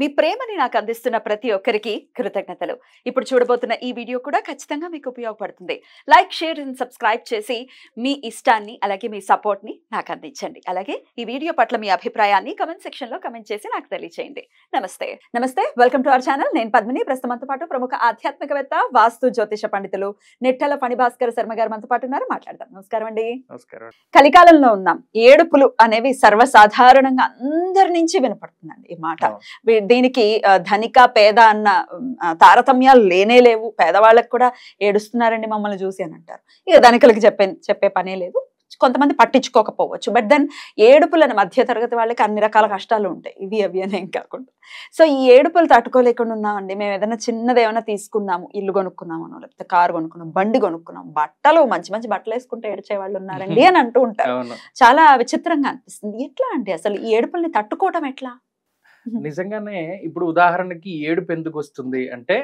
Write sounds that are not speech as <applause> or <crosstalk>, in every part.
మీ ప్రేమని నాకు అందిస్తున్న ప్రతి ఒక్కరికి కృతజ్ఞతలు ఇప్పుడు చూడబోతున్న ఈ వీడియో కూడా ఖచ్చితంగా మీకు ఉపయోగపడుతుంది లైక్ షేర్ అండ్ సబ్స్క్రైబ్ చేసి మీ ఇష్టాన్ని అలాగే మీ సపోర్ట్ని నాకు అందించండి అలాగే ఈ వీడియో పట్ల మీ అభిప్రాయాన్ని కమెంట్ సెక్షన్లో కమెంట్ చేసి నాకు తెలియచేయండి నమస్తే నమస్తే వెల్కమ్ టు అవర్ ఛానల్ నేను పద్మిని ప్రస్తుతంతో పాటు ప్రముఖ ఆధ్యాత్మికవేత్త వాస్తు జ్యోతిష పండితులు నెట్టల ఫణిభాస్కర్ శర్మ గారు మనతో పాటు ఉన్నారు మాట్లాడదాం నమస్కారం అండి కలికాలంలో ఉన్నాం ఏడుపులు అనేవి సర్వసాధారణంగా అందరి నుంచి వినపడుతుందండి ఈ మాట దీనికి ధనిక పేద అన్న తారతమ్యాలు లేనే లేవు పేదవాళ్ళకి కూడా ఏడుస్తున్నారండి మమ్మల్ని చూసి అని అంటారు ఇక ధనికలకి చెప్పే చెప్పే పనే లేదు కొంతమంది పట్టించుకోకపోవచ్చు బట్ దెన్ ఏడుపులను మధ్య తరగతి వాళ్ళకి అన్ని రకాల కష్టాలు ఉంటాయి ఇవి అవి అని ఏం కాకుండా సో ఈ ఏడుపులు తట్టుకోలేకుండా ఉన్నామండి మేము ఏదైనా చిన్నది ఏమైనా తీసుకున్నాము ఇల్లు అనో లేకపోతే కారు కొనుక్కున్నాం బండి కొనుక్కున్నాం బట్టలు మంచి మంచి బట్టలు వేసుకుంటే ఏడ్చే వాళ్ళు ఉన్నారండి <laughs> అని అంటూ ఉంటారు చాలా విచిత్రంగా అనిపిస్తుంది ఎట్లా అండి అసలు ఈ ఏడుపుల్ని తట్టుకోవటం ఎట్లా <laughs> నిజంగానే ఇప్పుడు ఉదాహరణకి ఏడుపు ఎందుకు వస్తుంది అంటే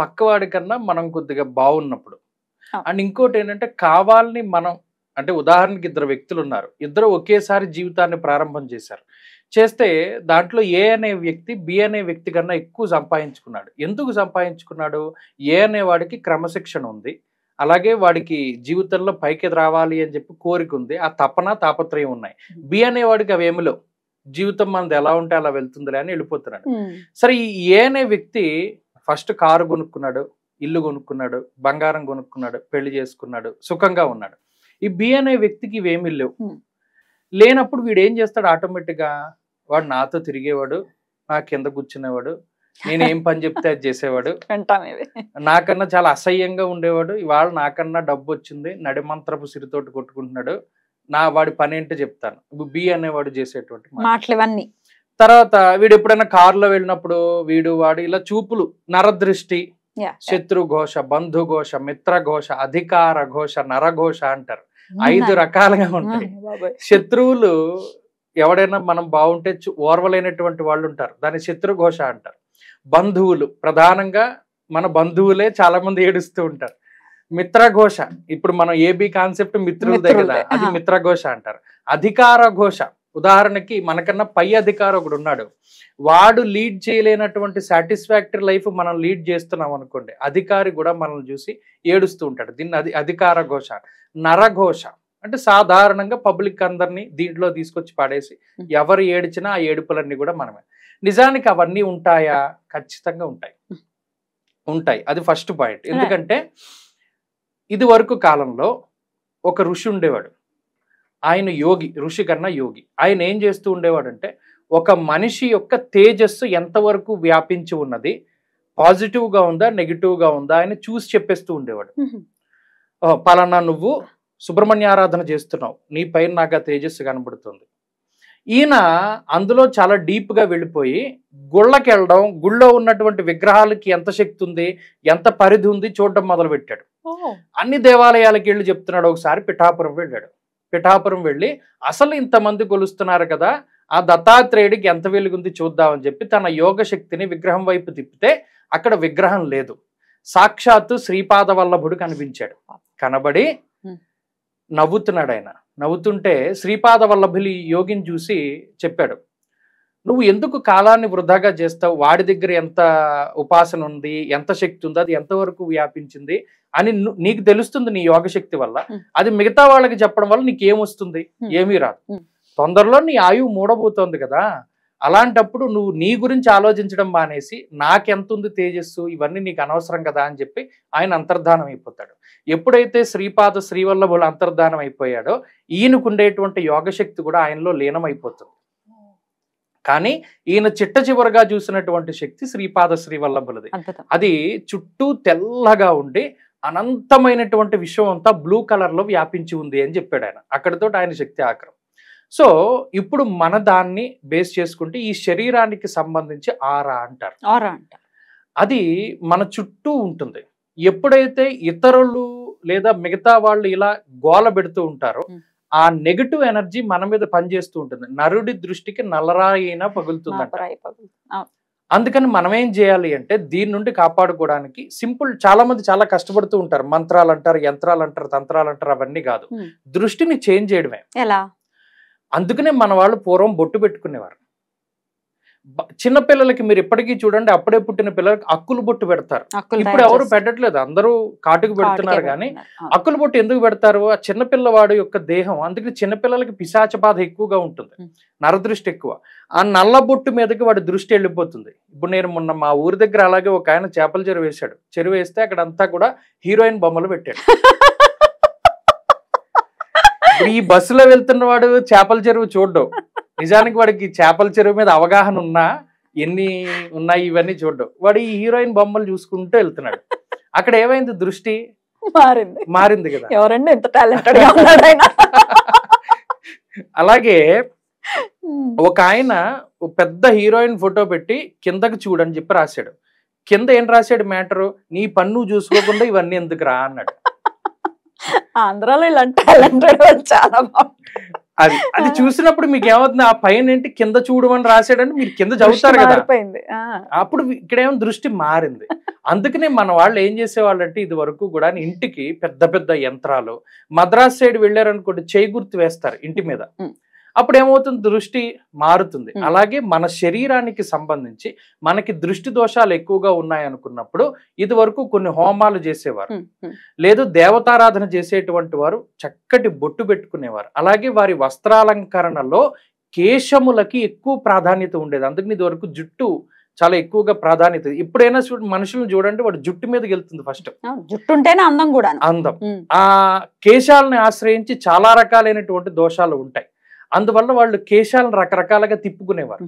పక్కవాడి కన్నా మనం కొద్దిగా బాగున్నప్పుడు అండ్ ఇంకోటి ఏంటంటే కావాలని మనం అంటే ఉదాహరణకి ఇద్దరు వ్యక్తులు ఉన్నారు ఇద్దరు ఒకేసారి జీవితాన్ని ప్రారంభం చేశారు చేస్తే దాంట్లో ఏ అనే వ్యక్తి బి అనే వ్యక్తి కన్నా ఎక్కువ సంపాదించుకున్నాడు ఎందుకు సంపాదించుకున్నాడు ఏ అనే వాడికి క్రమశిక్షణ ఉంది అలాగే వాడికి జీవితంలో పైకి రావాలి అని చెప్పి కోరిక ఉంది ఆ తపన తాపత్రయం ఉన్నాయి బి అనేవాడికి అవేమిలో జీవితం మనది ఎలా ఉంటే అలా వెళ్తుందిలే అని వెళ్ళిపోతున్నాడు సరే ఈ ఏ అనే వ్యక్తి ఫస్ట్ కారు కొనుక్కున్నాడు ఇల్లు కొనుక్కున్నాడు బంగారం కొనుక్కున్నాడు పెళ్లి చేసుకున్నాడు సుఖంగా ఉన్నాడు ఈ బి అనే వ్యక్తికి ఇవేమీ లేవు లేనప్పుడు వీడు ఏం చేస్తాడు ఆటోమేటిక్గా వాడు నాతో తిరిగేవాడు నా కింద కూర్చునేవాడు నేనేం పని చెప్తే అది చేసేవాడు <laughs> నాకన్నా చాలా అసహ్యంగా ఉండేవాడు ఇవాళ నాకన్నా డబ్బు వచ్చింది నడిమంత్రపు సిరితోటి కొట్టుకుంటున్నాడు నా వాడి పని ఏంటో చెప్తాను బి అనేవాడు చేసేటువంటి మాటలు ఇవన్నీ తర్వాత వీడు ఎప్పుడైనా కారులో వెళ్ళినప్పుడు వీడు వాడు ఇలా చూపులు నరదృష్టి శత్రు ఘోష బంధు ఘోష మిత్ర ఘోష అధికార ఘోష నరఘోష అంటారు ఐదు రకాలుగా ఉంటాయి శత్రువులు ఎవడైనా మనం బాగుంటే ఓర్వలేనటువంటి వాళ్ళు ఉంటారు దాన్ని శత్రు ఘోష అంటారు బంధువులు ప్రధానంగా మన బంధువులే చాలా మంది ఏడుస్తూ ఉంటారు మిత్రఘోష ఇప్పుడు మనం ఏబి కాన్సెప్ట్ మిత్రులదే కదా అది మిత్రఘోష అంటారు అధికార ఘోష ఉదాహరణకి మనకన్నా పై అధికార ఒకడు ఉన్నాడు వాడు లీడ్ చేయలేనటువంటి సాటిస్ఫాక్టరీ లైఫ్ మనం లీడ్ చేస్తున్నాం అనుకోండి అధికారి కూడా మనల్ని చూసి ఏడుస్తూ ఉంటాడు దీన్ని అది అధికార ఘోష నరఘోష అంటే సాధారణంగా పబ్లిక్ అందరినీ దీంట్లో తీసుకొచ్చి పాడేసి ఎవరు ఏడిచినా ఆ ఏడుపులన్నీ కూడా మనమే నిజానికి అవన్నీ ఉంటాయా ఖచ్చితంగా ఉంటాయి ఉంటాయి అది ఫస్ట్ పాయింట్ ఎందుకంటే ఇది వరకు కాలంలో ఒక ఋషి ఉండేవాడు ఆయన యోగి ఋషి కన్నా యోగి ఆయన ఏం చేస్తూ ఉండేవాడంటే ఒక మనిషి యొక్క తేజస్సు ఎంతవరకు వ్యాపించి ఉన్నది పాజిటివ్గా ఉందా నెగిటివ్గా ఉందా ఆయన చూసి చెప్పేస్తూ ఉండేవాడు పలానా నువ్వు సుబ్రహ్మణ్య ఆరాధన చేస్తున్నావు నీ పైన నాకు ఆ తేజస్సు కనబడుతుంది ఈయన అందులో చాలా డీప్గా వెళ్ళిపోయి గుళ్ళకి వెళ్ళడం గుళ్ళో ఉన్నటువంటి విగ్రహాలకి ఎంత శక్తి ఉంది ఎంత పరిధి ఉంది చూడడం మొదలుపెట్టాడు అన్ని దేవాలయాలకి వెళ్ళి చెప్తున్నాడు ఒకసారి పిఠాపురం వెళ్ళాడు పిఠాపురం వెళ్ళి అసలు ఇంతమంది కొలుస్తున్నారు కదా ఆ దత్తాత్రేయుడికి ఎంత వెలుగుంది చూద్దామని చెప్పి తన యోగ శక్తిని విగ్రహం వైపు తిప్పితే అక్కడ విగ్రహం లేదు సాక్షాత్తు శ్రీపాద వల్లభుడు కనిపించాడు కనబడి నవ్వుతున్నాడు ఆయన నవ్వుతుంటే శ్రీపాద వల్లభులి యోగిని చూసి చెప్పాడు నువ్వు ఎందుకు కాలాన్ని వృధాగా చేస్తావు వాడి దగ్గర ఎంత ఉపాసన ఉంది ఎంత శక్తి ఉంది అది ఎంతవరకు వ్యాపించింది అని నీకు తెలుస్తుంది నీ యోగశక్తి వల్ల అది మిగతా వాళ్ళకి చెప్పడం వల్ల నీకు ఏమొస్తుంది ఏమీ రాదు తొందరలో నీ ఆయువు మూడబోతోంది కదా అలాంటప్పుడు నువ్వు నీ గురించి ఆలోచించడం మానేసి నాకెంతుంది తేజస్సు ఇవన్నీ నీకు అనవసరం కదా అని చెప్పి ఆయన అంతర్ధానం అయిపోతాడు ఎప్పుడైతే శ్రీపాద శ్రీవల్లభులు అంతర్ధానం అయిపోయాడో ఈయనకుండేటువంటి యోగశక్తి కూడా ఆయనలో లీనమైపోతుంది కానీ ఈయన చిట్ట చివరిగా చూసినటువంటి శక్తి శ్రీపాద శ్రీవల్లభులది అది చుట్టూ తెల్లగా ఉండి అనంతమైనటువంటి విషయం అంతా బ్లూ కలర్లో వ్యాపించి ఉంది అని చెప్పాడు ఆయన అక్కడితో ఆయన శక్తి ఆగ్రహం సో ఇప్పుడు మన దాన్ని బేస్ చేసుకుంటే ఈ శరీరానికి సంబంధించి ఆరా అంటారు ఆరా అంటారు అది మన చుట్టూ ఉంటుంది ఎప్పుడైతే ఇతరులు లేదా మిగతా వాళ్ళు ఇలా గోల పెడుతూ ఉంటారో ఆ నెగటివ్ ఎనర్జీ మన మీద పనిచేస్తూ ఉంటుంది నరుడి దృష్టికి నలరాయినా పగులుతుంది అందుకని మనం ఏం చేయాలి అంటే దీని నుండి కాపాడుకోవడానికి సింపుల్ చాలా మంది చాలా కష్టపడుతూ ఉంటారు మంత్రాలు అంటారు యంత్రాలు అంటారు తంత్రాలు అంటారు అవన్నీ కాదు దృష్టిని చేంజ్ చేయడమే ఎలా అందుకనే మన వాళ్ళు పూర్వం బొట్టు పెట్టుకునేవారు చిన్నపిల్లలకి మీరు ఇప్పటికీ చూడండి అప్పుడే పుట్టిన పిల్లలకి అక్కులు బొట్టు పెడతారు ఇప్పుడు ఎవరు పెట్టట్లేదు అందరూ కాటుకు పెడుతున్నారు కానీ అక్కులు బొట్టు ఎందుకు పెడతారు ఆ చిన్నపిల్లవాడు యొక్క దేహం అందుకని చిన్నపిల్లలకి పిశాచ బాధ ఎక్కువగా ఉంటుంది నరదృష్టి ఎక్కువ ఆ నల్ల బొట్టు మీదకి వాడి దృష్టి వెళ్ళిపోతుంది ఇప్పుడు నేను మొన్న మా ఊరి దగ్గర అలాగే ఒక ఆయన చేపల చెరువు వేశాడు చెరువు వేస్తే అక్కడ అంతా కూడా హీరోయిన్ బొమ్మలు పెట్టాడు <laughs> ఈ బస్సులో వెళ్తున్న వాడు చేపల చెరువు చూడడం నిజానికి వాడికి చేపల చెరువు మీద అవగాహన ఉన్నా ఎన్ని ఉన్నాయి ఇవన్నీ చూడడం వాడు ఈ హీరోయిన్ బొమ్మలు చూసుకుంటూ వెళ్తున్నాడు అక్కడ ఏమైంది దృష్టి మారింది మారింది కదా ఎవరండి ఎంత టాలెంటెడ్ అలాగే ఒక ఆయన పెద్ద హీరోయిన్ ఫోటో పెట్టి కిందకు చూడని చెప్పి రాశాడు కింద ఏం రాశాడు మ్యాటరు నీ పన్ను చూసుకోకుండా ఇవన్నీ ఎందుకు రా అన్నాడు ఆంధ్రాలో ఇలాంటి టాలెంటెడ్ చాలా అది అది చూసినప్పుడు మీకు ఏమవుతుంది ఆ పైన ఏంటి కింద చూడమని రాసాడంటే మీరు కింద చదువుతారు కదా అప్పుడు ఇక్కడ ఏమో దృష్టి మారింది అందుకనే మన వాళ్ళు ఏం చేసేవాళ్ళు అంటే ఇది వరకు కూడా ఇంటికి పెద్ద పెద్ద యంత్రాలు మద్రాస్ సైడ్ వెళ్ళారనుకోండి చేయి గుర్తు వేస్తారు ఇంటి మీద అప్పుడు ఏమవుతుంది దృష్టి మారుతుంది అలాగే మన శరీరానికి సంబంధించి మనకి దృష్టి దోషాలు ఎక్కువగా ఉన్నాయనుకున్నప్పుడు ఇది వరకు కొన్ని హోమాలు చేసేవారు లేదు దేవతారాధన చేసేటువంటి వారు చక్కటి బొట్టు పెట్టుకునేవారు అలాగే వారి వస్త్రాలంకరణలో కేశములకి ఎక్కువ ప్రాధాన్యత ఉండేది అందుకని ఇది వరకు జుట్టు చాలా ఎక్కువగా ప్రాధాన్యత ఇప్పుడైనా మనుషులను చూడండి వాడు జుట్టు మీదకి వెళ్తుంది ఫస్ట్ జుట్టు ఉంటేనే అందం కూడా అందం ఆ కేశాలని ఆశ్రయించి చాలా రకాలైనటువంటి దోషాలు ఉంటాయి అందువల్ల వాళ్ళు కేశాలను రకరకాలుగా తిప్పుకునేవారు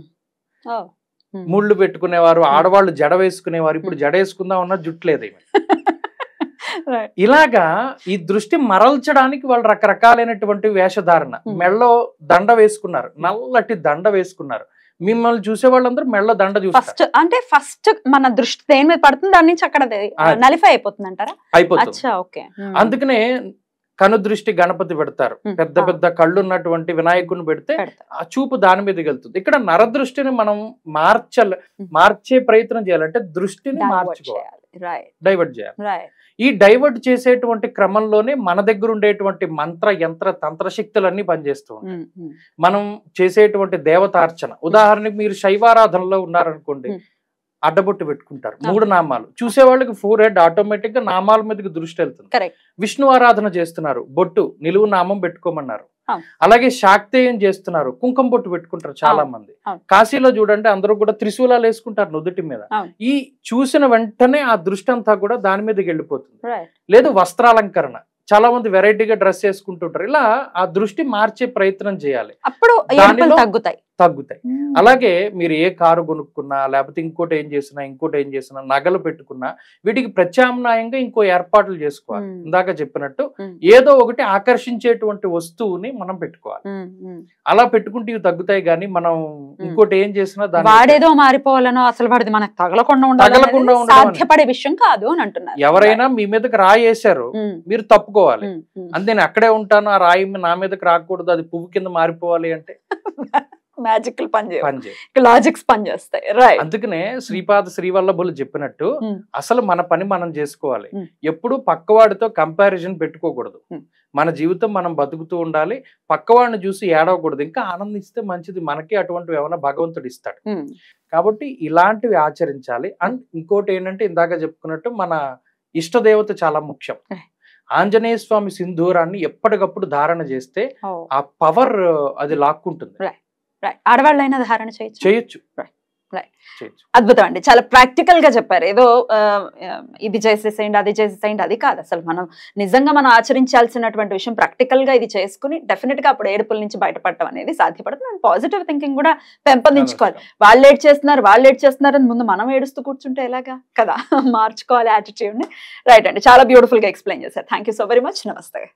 ముళ్ళు పెట్టుకునేవారు ఆడవాళ్ళు జడ వేసుకునేవారు ఇప్పుడు జడ వేసుకుందాం అన్న జుట్టు లేదు <laughs> ఇలాగా ఈ దృష్టి మరల్చడానికి వాళ్ళు రకరకాలైనటువంటి వేషధారణ మెళ్ళో దండ వేసుకున్నారు నల్లటి దండ వేసుకున్నారు మిమ్మల్ని చూసే వాళ్ళందరూ మెళ్ళ దండ చూస్తారు అంటే ఫస్ట్ మన దృష్టి దేని మీద పడుతుంది దాని నుంచి అక్కడ నలిఫై అయిపోతుంది అంటారా అయిపోతుంది అందుకనే కను దృష్టి గణపతి పెడతారు పెద్ద పెద్ద కళ్ళు ఉన్నటువంటి వినాయకుని పెడితే ఆ చూపు దాని మీద వెళ్తుంది ఇక్కడ నరదృష్టిని మనం మార్చ మార్చే ప్రయత్నం చేయాలంటే దృష్టిని మార్చుకోవాలి డైవర్ట్ చేయాలి ఈ డైవర్ట్ చేసేటువంటి క్రమంలోనే మన దగ్గర ఉండేటువంటి మంత్ర యంత్ర తంత్రశక్తులన్నీ పనిచేస్తూ ఉంటాయి మనం చేసేటువంటి దేవతార్చన ఉదాహరణకి మీరు శైవారాధనలో ఉన్నారనుకోండి అడ్డబొట్టు పెట్టుకుంటారు మూడు నామాలు చూసే వాళ్ళకి ఫోర్ హెడ్ ఆటోమేటిక్ గా నామాల మీదకి దృష్టి వెళ్తుంది విష్ణు ఆరాధన చేస్తున్నారు బొట్టు నిలువు నామం పెట్టుకోమన్నారు అలాగే శాక్తేయం చేస్తున్నారు కుంకం బొట్టు పెట్టుకుంటారు చాలా మంది కాశీలో చూడండి అందరూ కూడా త్రిశూలాలు వేసుకుంటారు నుదుటి మీద ఈ చూసిన వెంటనే ఆ దృష్టి అంతా కూడా దాని మీదకి వెళ్ళిపోతుంది లేదు వస్త్రాలంకరణ చాలా మంది వెరైటీగా డ్రెస్ వేసుకుంటుంటారు ఇలా ఆ దృష్టి మార్చే ప్రయత్నం చేయాలి అప్పుడు తగ్గుతాయి తగ్గుతాయి అలాగే మీరు ఏ కారు కొనుక్కున్నా లేకపోతే ఇంకోటి ఏం చేసినా ఇంకోటి ఏం చేసినా నగలు పెట్టుకున్నా వీటికి ప్రత్యామ్నాయంగా ఇంకో ఏర్పాట్లు చేసుకోవాలి ఇందాక చెప్పినట్టు ఏదో ఒకటి ఆకర్షించేటువంటి వస్తువుని మనం పెట్టుకోవాలి అలా పెట్టుకుంటే ఇవి తగ్గుతాయి కానీ మనం ఇంకోటి ఏం చేసినా దాని వాడేదో మారిపోవాలనో అసలు వాడిది మనకు తగలకుండా తగలకుండా విషయం కాదు అని అంటున్నారు ఎవరైనా మీ మీదకి రాయేశారు మీరు తప్పుకోవాలి అంతే అక్కడే ఉంటాను ఆ రాయి నా మీదకి రాకూడదు అది పువ్వు కింద మారిపోవాలి అంటే <laughs> మ్యాజిక్ పనిచేయవు లాజిక్స్ పనిచేస్తాయి రైట్ అందుకనే శ్రీపాద శ్రీవల్లభులు చెప్పినట్టు hmm. అసలు మన పని మనం చేసుకోవాలి hmm. ఎప్పుడు పక్కవాడితో కంపారిజన్ పెట్టుకోకూడదు hmm. మన జీవితం మనం బతుకుతూ ఉండాలి పక్కవాడిని చూసి ఏడవకూడదు ఇంకా ఆనందిస్తే మంచిది మనకి అటువంటివి ఏమైనా భగవంతుడు ఇస్తాడు కాబట్టి ఇలాంటివి ఆచరించాలి అండ్ ఇంకోటి ఏంటంటే ఇందాక చెప్పుకున్నట్టు మన ఇష్టదేవత చాలా ముఖ్యం eh. ఆంజనేయ స్వామి సింధూరాన్ని ఎప్పటికప్పుడు ధారణ చేస్తే oh. ఆ పవర్ అది లాక్కుంటుంది ఆడవాళ్ళైనా ధారణ చేయొచ్చు చేయొచ్చు అద్భుతం అండి చాలా ప్రాక్టికల్ గా చెప్పారు ఏదో ఇది చేసేసేయండి అది చేసేసేయండి అది కాదు అసలు మనం నిజంగా మనం ఆచరించాల్సినటువంటి విషయం ప్రాక్టికల్ గా ఇది చేసుకుని డెఫినెట్ గా అప్పుడు ఏడుపుల నుంచి బయటపడటం అనేది సాధ్యపడుతుంది అండ్ పాజిటివ్ థింకింగ్ కూడా పెంపొందించుకోవాలి వాళ్ళు ఏడ్ చేస్తున్నారు వాళ్ళు ఏడ్ చేస్తున్నారు అని ముందు మనం ఏడుస్తూ కూర్చుంటే ఎలాగా కదా <laughs> మార్చుకోవాలి యాటిట్యూడ్ని రైట్ అండి చాలా బ్యూటిఫుల్ గా ఎక్స్ప్లెయిన్ చేశారు థ్యాంక్ సో వెరీ మచ్ నమస్తే